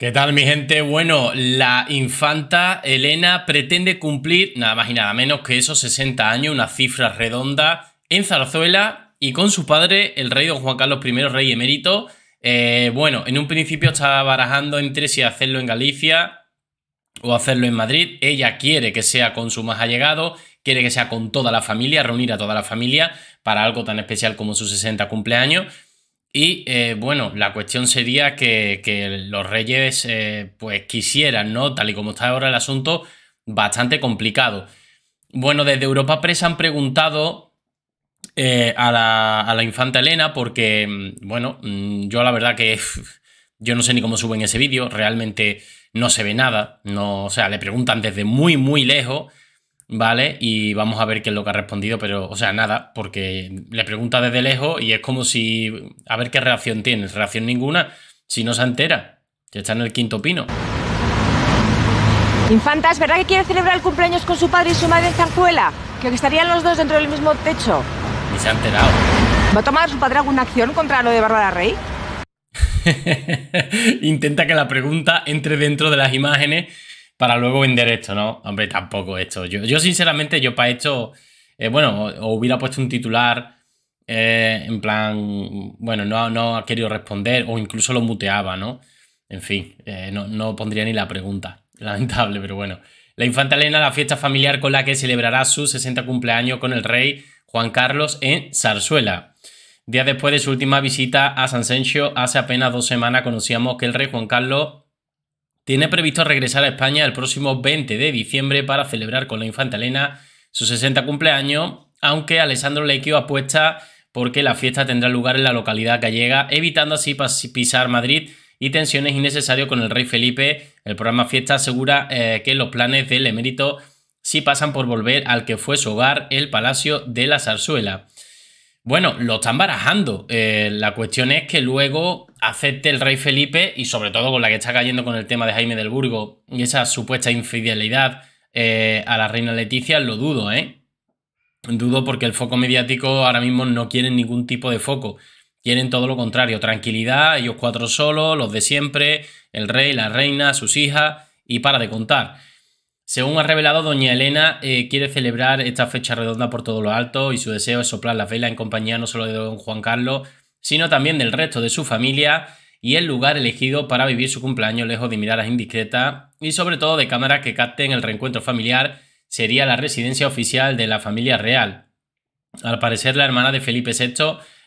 ¿Qué tal mi gente? Bueno, la infanta Elena pretende cumplir nada más y nada menos que esos 60 años, una cifra redonda, en Zarzuela y con su padre, el rey don Juan Carlos I, rey emérito. Eh, bueno, en un principio estaba barajando entre si hacerlo en Galicia o hacerlo en Madrid. Ella quiere que sea con su más allegado, quiere que sea con toda la familia, reunir a toda la familia para algo tan especial como su 60 cumpleaños. Y eh, bueno, la cuestión sería que, los reyes eh, pues quisieran, ¿no? Tal y como está ahora el asunto, bastante complicado. Bueno, desde Europa Press han preguntado eh, a, la, a, la, infanta Elena porque, mm, bueno, mm, yo la verdad que yo no sé ni cómo suben ese vídeo, realmente no se ve nada, no, o sea, le preguntan desde muy, muy lejos ¿vale? Y vamos a ver qué es lo que ha respondido, pero, o sea, nada, porque le pregunta desde lejos y es como si, a ver qué reacción tiene, reacción ninguna, si no se entera, ya está en el quinto pino. Infanta, ¿es verdad que quiere celebrar el cumpleaños con su padre y su madre en Zarzuela? Que estarían los dos dentro del mismo techo. Ni se ha enterado. ¿Va a tomar su padre alguna acción contra lo de Bárbara Rey? Intenta que la pregunta entre dentro de las imágenes para luego vender esto, ¿no? Hombre, tampoco esto. Yo, sinceramente, yo para esto, eh, bueno, o, hubiera puesto un titular eh, en plan, bueno, no, no ha querido responder o incluso lo muteaba, ¿no? En fin, eh, no, no pondría ni la pregunta. Lamentable, pero bueno. La infanta Elena, la fiesta familiar con la que celebrará su 60 cumpleaños con el rey Juan Carlos en Zarzuela. Días después de su última visita a San Sencio, hace apenas dos semanas conocíamos que el rey Juan Carlos tiene previsto regresar a España el próximo 20 de diciembre para celebrar con la infanta Elena su 60 cumpleaños, aunque Alessandro Lequio apuesta porque la fiesta tendrá lugar en la localidad gallega, evitando así pisar Madrid y tensiones innecesarias con el rey Felipe. El programa Fiesta asegura eh, que los planes del emérito sí pasan por volver al que fue su hogar, el Palacio de la Zarzuela. Bueno, lo están barajando. Eh, la cuestión es que luego acepte el rey Felipe y sobre todo con la que está cayendo con el tema de Jaime del Burgo y esa supuesta infidelidad eh, a la reina Leticia, lo dudo, ¿eh? Dudo porque el foco mediático ahora mismo no quiere ningún tipo de foco. Quieren todo lo contrario, tranquilidad, ellos cuatro solos, los de siempre, el rey, la reina, sus hijas y para de contar. Según ha revelado, doña Elena eh, quiere celebrar esta fecha redonda por todo lo alto y su deseo es soplar la vela en compañía no solo de don Juan Carlos, sino también del resto de su familia y el lugar elegido para vivir su cumpleaños lejos de miradas indiscretas y sobre todo de cámaras que capten el reencuentro familiar sería la residencia oficial de la familia real. Al parecer la hermana de Felipe VI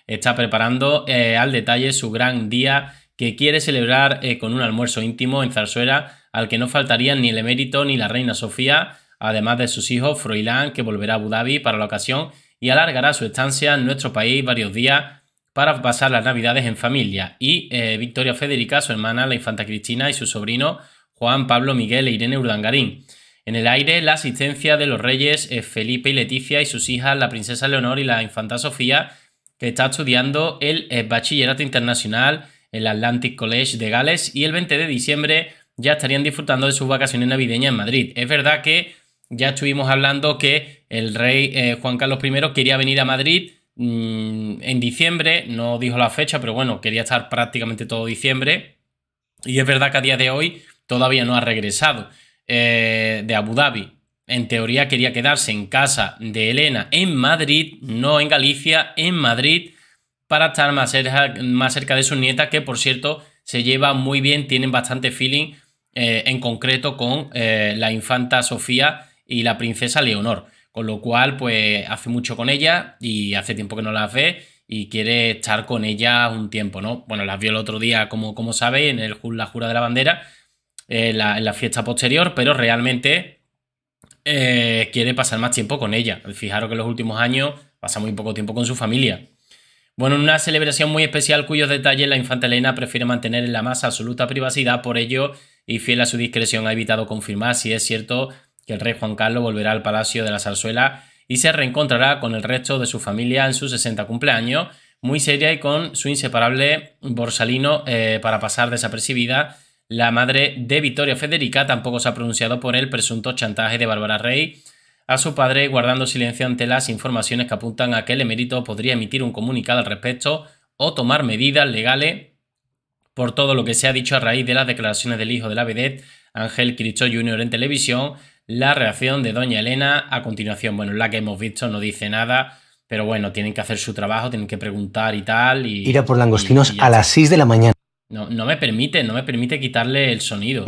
está preparando eh, al detalle su gran día que quiere celebrar eh, con un almuerzo íntimo en Zarzuela al que no faltarían ni el emérito ni la reina Sofía, además de sus hijos Froilán que volverá a Abu Dhabi para la ocasión y alargará su estancia en nuestro país varios días para pasar las Navidades en familia. Y eh, Victoria Federica, su hermana, la infanta Cristina y su sobrino Juan Pablo Miguel e Irene Urdangarín. En el aire, la asistencia de los reyes eh, Felipe y Leticia y sus hijas, la princesa Leonor y la infanta Sofía, que está estudiando el eh, bachillerato internacional en el Atlantic College de Gales y el 20 de diciembre ya estarían disfrutando de sus vacaciones navideñas en Madrid. Es verdad que ya estuvimos hablando que el rey Juan Carlos I quería venir a Madrid, Mm, en diciembre, no dijo la fecha, pero bueno, quería estar prácticamente todo diciembre. Y es verdad que a día de hoy todavía no ha regresado eh, de Abu Dhabi. En teoría quería quedarse en casa de Elena en Madrid, no en Galicia, en Madrid, para estar más cerca, más cerca de su nieta, que por cierto se lleva muy bien, tienen bastante feeling eh, en concreto con eh, la infanta Sofía y la princesa Leonor. Con lo cual, pues hace mucho con ella y hace tiempo que no la ve y quiere estar con ella un tiempo, ¿no? Bueno, las vio el otro día, como, como sabéis, en el, la Jura de la Bandera, eh, en la fiesta posterior, pero realmente eh, quiere pasar más tiempo con ella. Fijaros que en los últimos años pasa muy poco tiempo con su familia. Bueno, en una celebración muy especial cuyos detalles la infanta Elena prefiere mantener en la más absoluta privacidad, por ello, y fiel a su discreción, ha evitado confirmar si es cierto que el rey Juan Carlos volverá al Palacio de la Zarzuela y se reencontrará con el resto de su familia en su 60 cumpleaños, muy seria y con su inseparable Borsalino eh, para pasar desapercibida. La madre de Vitoria Federica tampoco se ha pronunciado por el presunto chantaje de Bárbara Rey a su padre, guardando silencio ante las informaciones que apuntan a que el emérito podría emitir un comunicado al respecto o tomar medidas legales por todo lo que se ha dicho a raíz de las declaraciones del hijo de la vedet Ángel Cristo Jr. en televisión, la reacción de Doña Elena a continuación. Bueno, la que hemos visto no dice nada, pero bueno, tienen que hacer su trabajo, tienen que preguntar y tal. Y, Ir a por langostinos a las 6 de la mañana. No, no me permite, no me permite quitarle el sonido.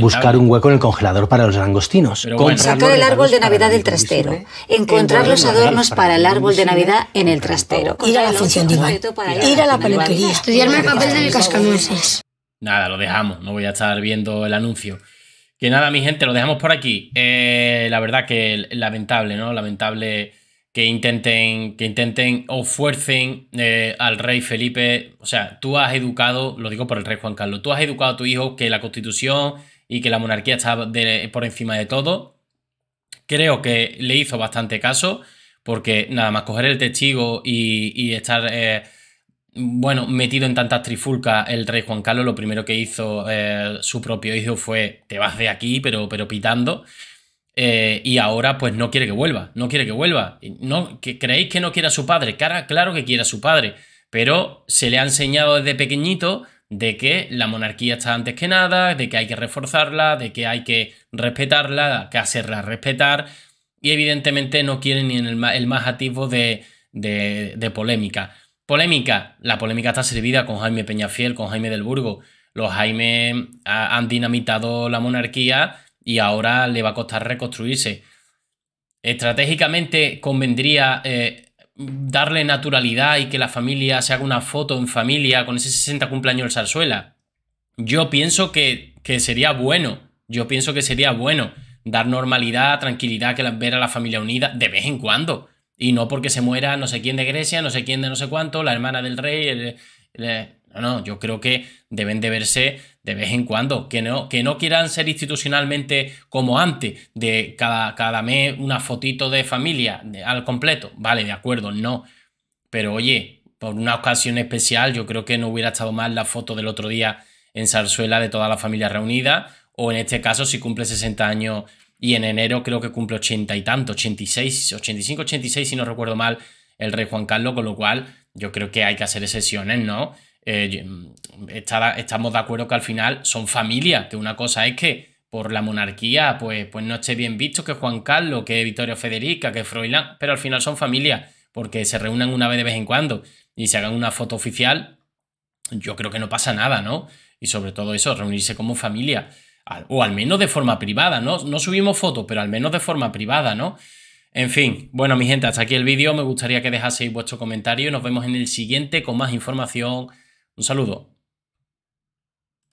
Buscar un hueco en el congelador para los langostinos. sacar el árbol de Navidad del trastero. Encontrar los adornos para el árbol de Navidad en el trastero. Ir a la función de Iván. Ir a la peluquería. Estudiarme el papel los cascanueces. Nada, lo dejamos. No voy a estar viendo el anuncio. Que nada, mi gente, lo dejamos por aquí. Eh, la verdad que lamentable, ¿no? Lamentable que intenten, que intenten o fuercen eh, al rey Felipe. O sea, tú has educado, lo digo por el rey Juan Carlos, tú has educado a tu hijo que la constitución y que la monarquía está por encima de todo. Creo que le hizo bastante caso, porque nada más coger el testigo y, estar... Eh, bueno, metido en tantas trifulcas, el rey Juan Carlos lo primero que hizo eh, su propio hijo fue, te vas de aquí, pero, pero pitando. Eh, y ahora pues no quiere que vuelva, no quiere que vuelva. No, que, ¿Creéis que no quiera a su padre? claro que quiere a su padre, pero se le ha enseñado desde pequeñito de que la monarquía está antes que nada, de que hay que reforzarla, de que hay que respetarla, que hacerla respetar, y evidentemente no quiere ni el, el más activo de polémica. Polémica. La polémica está servida con Jaime Peñafiel, con Jaime del Burgo. Los Jaime han dinamitado la monarquía y ahora le va a costar reconstruirse. Estratégicamente convendría eh, darle naturalidad y que la familia se haga una foto en familia con ese 60 cumpleaños del Zarzuela. Yo pienso que, que sería bueno. Yo pienso que sería bueno dar normalidad, tranquilidad, que ver a la familia unida de vez en cuando. Y no porque se muera no sé quién de Grecia, no sé quién de no sé cuánto, la hermana del rey. no, no, yo creo que deben de verse de vez en cuando, que no, que no quieran ser institucionalmente como antes, de cada, cada mes una fotito de familia al completo. Vale, de acuerdo, no. Pero oye, por una ocasión especial, yo creo que no hubiera estado mal la foto del otro día en Zarzuela de toda la familia reunida, o en este caso, si cumple 60 años y en enero creo que cumple ochenta y tanto, 86, 85, 86 si no recuerdo mal el rey Juan Carlos, con lo cual yo creo que hay que hacer excepciones, ¿no? Eh, mm, estamos de acuerdo que al final son familia, que una cosa es que por la monarquía pues, pues no esté bien visto que Juan Carlos, que Vittorio Federica, que Froilán, pero al final son familia, porque se reúnan una vez de vez en cuando y se hagan una foto oficial, yo creo que no pasa nada, ¿no? Y sobre todo eso, reunirse como familia o al menos de forma privada, ¿no? No subimos fotos, pero al menos de forma privada, ¿no? En fin, bueno mi gente, hasta aquí el vídeo, me gustaría que dejaseis vuestro comentario, y nos vemos en el siguiente con más información, un saludo.